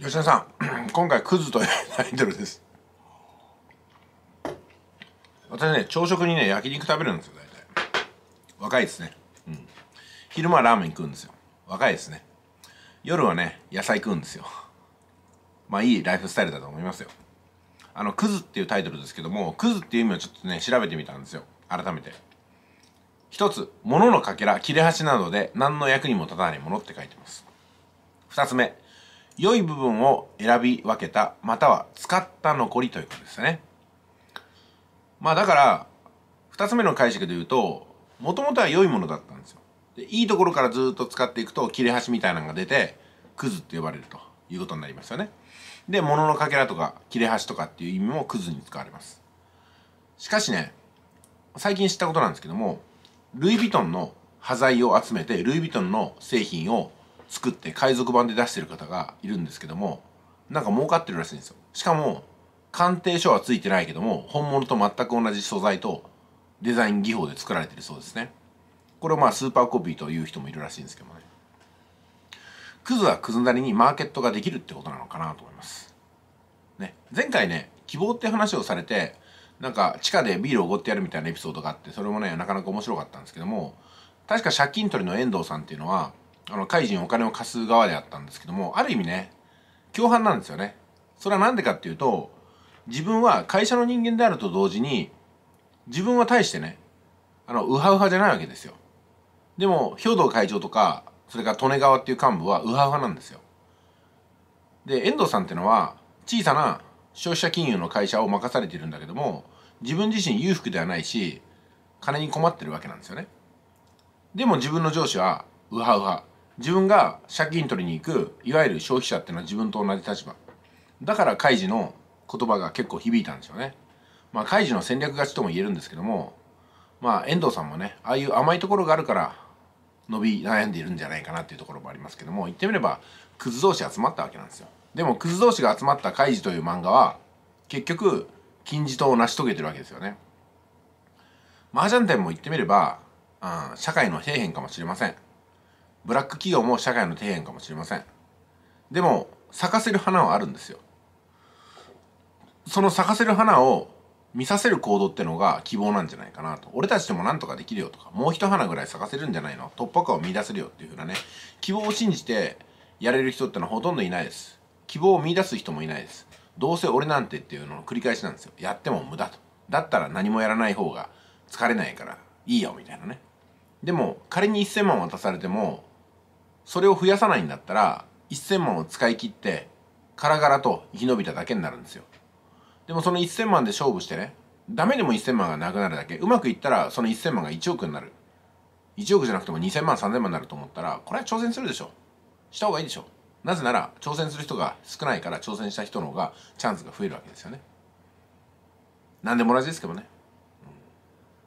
吉田さん 今回クズというタイトルです私ね朝食にね焼肉食べるんですよ大体若いですね、うん、昼間はラーメン食うんですよ若いですね夜はね野菜食うんですよまあいいライフスタイルだと思いますよあのクズっていうタイトルですけどもクズっていう意味をちょっとね調べてみたんですよ改めて一つ物のかけら切れ端などで何の役にも立たないものって書いてます二つ目良い部分を選び分けたまたは使った残りということですねまあだから2つ目の解釈で言うともともとは良いものだったんですよでいいところからずっと使っていくと切れ端みたいなのが出てクズって呼ばれるということになりますよねで物の欠片とか切れ端とかっていう意味もクズに使われますしかしね最近知ったことなんですけどもルイ・ヴィトンの端材を集めてルイ・ヴィトンの製品を作って海賊版で出してる方がいるんですけどもなんか儲かってるらしいんですよしかも鑑定書は付いてないけども本物と全く同じ素材とデザイン技法で作られてるそうですねこれをまあスーパーコピーという人もいるらしいんですけどもねクズはクズなりにマーケットができるってことなのかなと思いますね前回ね希望って話をされてなんか地下でビールをおごってやるみたいなエピソードがあってそれもねなかなか面白かったんですけども確か借金取りの遠藤さんっていうのはあのカイお金を貸す側であったんですけどもある意味ね共犯なんですよねそれは何でかっていうと自分は会社の人間であると同時に自分は対してねあのウハウハじゃないわけですよでも兵藤会長とかそれから利根川っていう幹部はウハウハなんですよで遠藤さんってのは小さな消費者金融の会社を任されてるんだけども自分自身裕福ではないし金に困ってるわけなんですよねでも自分の上司はウハウハ自分が借金取りに行くいわゆる消費者っていうのは自分と同じ立場だから開示の言葉が結構響いたんですよねまあ開示の戦略勝ちとも言えるんですけどもまあ遠藤さんもねああいう甘いところがあるから伸び悩んでいるんじゃないかなっていうところもありますけども言ってみればクズ同士集まったわけなんですよでもクズ同士が集まった「開示という漫画は結局金字塔を成し遂げてるわけですよね麻雀店も言ってみれば、うん、社会の底辺かもしれませんブラック企業も社会の底辺かもしれませんでも咲かせる花はあるんですよその咲かせる花を見させる行動ってのが希望なんじゃないかなと俺たちでもなんとかできるよとかもう一花ぐらい咲かせるんじゃないの突破口を見出せるよっていうふうなね希望を信じてやれる人ってのはほとんどいないです希望を見出す人もいないですどうせ俺なんてっていうのの繰り返しなんですよやっても無駄とだったら何もやらない方が疲れないからいいよみたいなねでも仮に1000万渡されてもそれを増やさないんだったら1000万を使い切ってガラガラと生き延びただけになるんですよでもその1000万で勝負してねダメでも1000万がなくなるだけうまくいったらその1000万が1億になる1億じゃなくても2000万3000万になると思ったらこれは挑戦するでしょした方がいいでしょなぜなら挑戦する人が少ないから挑戦した人の方がチャンスが増えるわけですよね何でも同じですけどね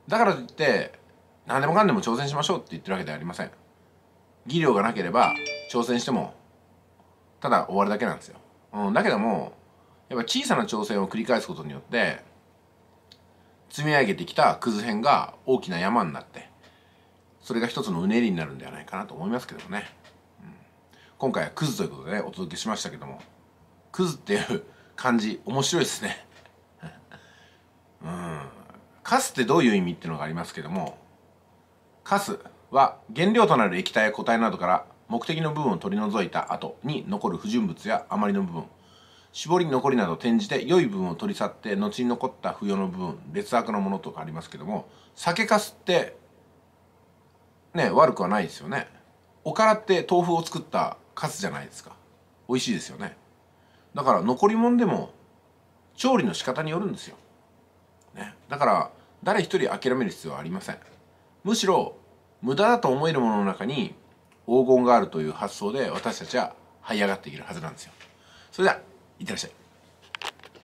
だからといって何でもかんでも挑戦しましょうって言ってるわけではありません技量がなければ挑戦してもただ終わるだけなんですよ、うん、だけどもやっぱ小さな挑戦を繰り返すことによって積み上げてきたくず編が大きな山になってそれが一つのうねりになるんではないかなと思いますけどね、うん、今回はクズということでねお届けしましたけどもクズっていう感じ面白いですね うんかすってどういう意味っていうのがありますけどもかすは原料となる液体や固体などから目的の部分を取り除いた後に残る不純物や余りの部分絞り残りなど転じて良い部分を取り去って後に残った不要の部分劣悪なものとかありますけども酒かすってね悪くはないですよねおからって豆腐を作ったかすじゃないですか美味しいですよねだから残り物でも調理の仕方によるんですよ、ね、だから誰一人諦める必要はありませんむしろ無駄だと思えるものの中に黄金があるという発想で私たちは這い上がっていけるはずなんですよ。それでは、いってらっしゃい。